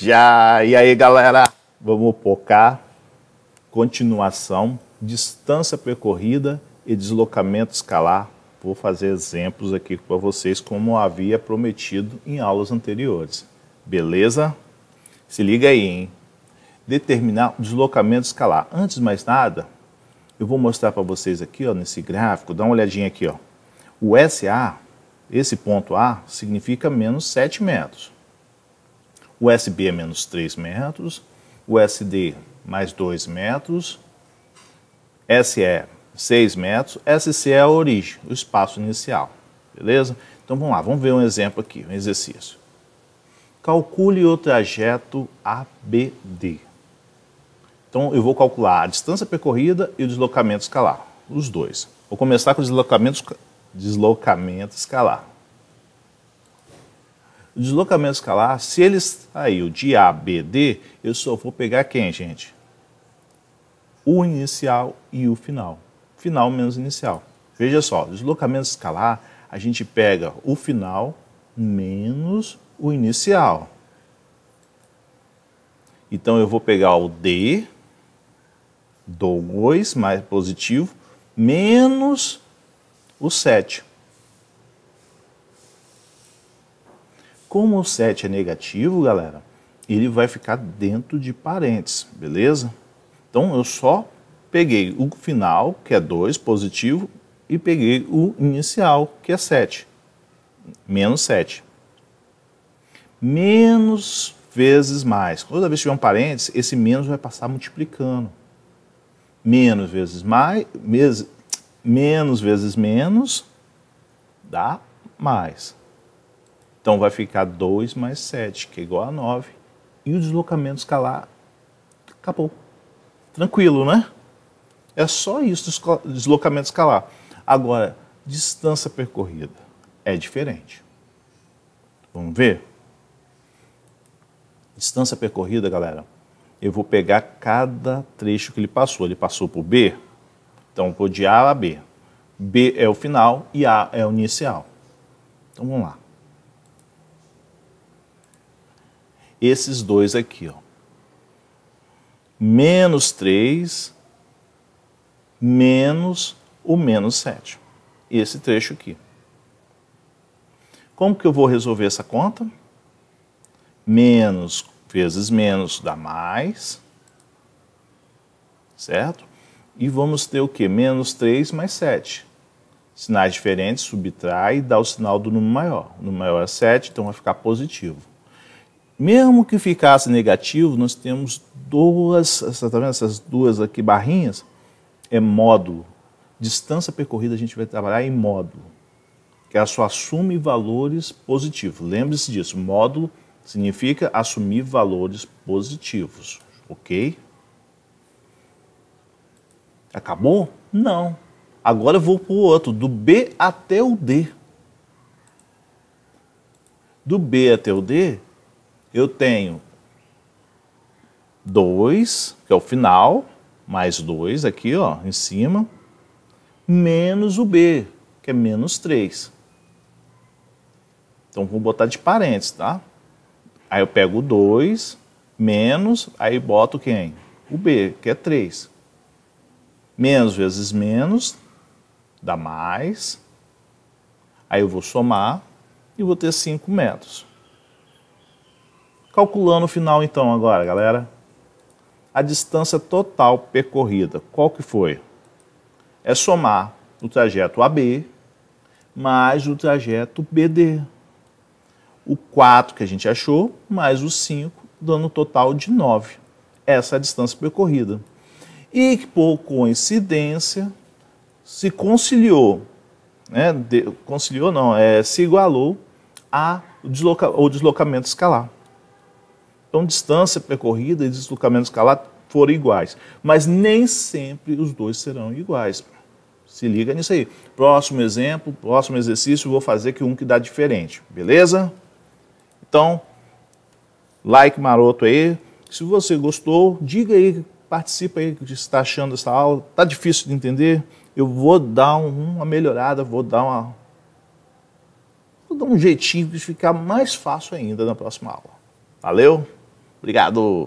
Já! E aí, galera? Vamos focar. Continuação, distância percorrida e deslocamento escalar. Vou fazer exemplos aqui para vocês, como havia prometido em aulas anteriores. Beleza? Se liga aí, hein? Determinar o deslocamento escalar. Antes de mais nada, eu vou mostrar para vocês aqui, ó, nesse gráfico. Dá uma olhadinha aqui, ó. O SA, esse ponto A, significa menos 7 metros o SB é menos 3 metros, o SD mais 2 metros, SE 6 metros, SC é a origem, o espaço inicial, beleza? Então vamos lá, vamos ver um exemplo aqui, um exercício. Calcule o trajeto ABD. Então eu vou calcular a distância percorrida e o deslocamento escalar, os dois. Vou começar com o deslocamento, deslocamento escalar. O deslocamento escalar, se ele saiu de A, B, D, eu só vou pegar quem, gente? O inicial e o final. Final menos inicial. Veja só, deslocamento escalar, a gente pega o final menos o inicial. Então eu vou pegar o D, 2 mais positivo, menos o 7. Como o 7 é negativo, galera, ele vai ficar dentro de parênteses, beleza? Então eu só peguei o final, que é 2, positivo, e peguei o inicial, que é 7, menos 7. Menos vezes mais. Toda vez que tiver um parênteses, esse menos vai passar multiplicando. Menos vezes mais, mes, menos vezes menos, dá mais. Então vai ficar 2 mais 7, que é igual a 9. E o deslocamento escalar acabou. Tranquilo, né? É só isso, deslocamento escalar. Agora, distância percorrida é diferente. Vamos ver? Distância percorrida, galera. Eu vou pegar cada trecho que ele passou. Ele passou por B, então por de A a B. B é o final e A é o inicial. Então vamos lá. esses dois aqui. Ó. Menos 3, menos o menos 7. Esse trecho aqui. Como que eu vou resolver essa conta? Menos vezes menos dá mais, certo? E vamos ter o que? Menos 3 mais 7. Sinais diferentes, subtrai e dá o sinal do número maior. O número maior é 7, então vai ficar positivo. Mesmo que ficasse negativo, nós temos duas, tá vendo essas duas aqui barrinhas? É módulo. Distância percorrida a gente vai trabalhar em módulo, que é só assume valores positivos. Lembre-se disso, módulo significa assumir valores positivos, ok? Acabou? Não. Agora eu vou para o outro, do B até o D. Do B até o D, eu tenho 2, que é o final, mais 2 aqui ó, em cima, menos o B, que é menos 3. Então vou botar de parênteses, tá? Aí eu pego o 2, menos, aí boto quem? O B, que é 3. Menos vezes menos, dá mais. Aí eu vou somar e vou ter 5 metros. Calculando o final então agora, galera. A distância total percorrida, qual que foi? É somar o trajeto AB mais o trajeto BD. O 4 que a gente achou, mais o 5, dando um total de 9. Essa é a distância percorrida. E por coincidência, se conciliou, né? De, conciliou não, é, se igualou ao desloca, ao deslocamento escalar. Então, distância percorrida e deslocamento escalar foram iguais. Mas nem sempre os dois serão iguais. Se liga nisso aí. Próximo exemplo, próximo exercício, vou fazer que um que dá diferente, beleza? Então, like maroto aí. Se você gostou, diga aí, participa aí, que está achando essa aula. Tá difícil de entender? Eu vou dar uma melhorada, vou dar uma vou dar um jeitinho de ficar mais fácil ainda na próxima aula. Valeu? Obrigado.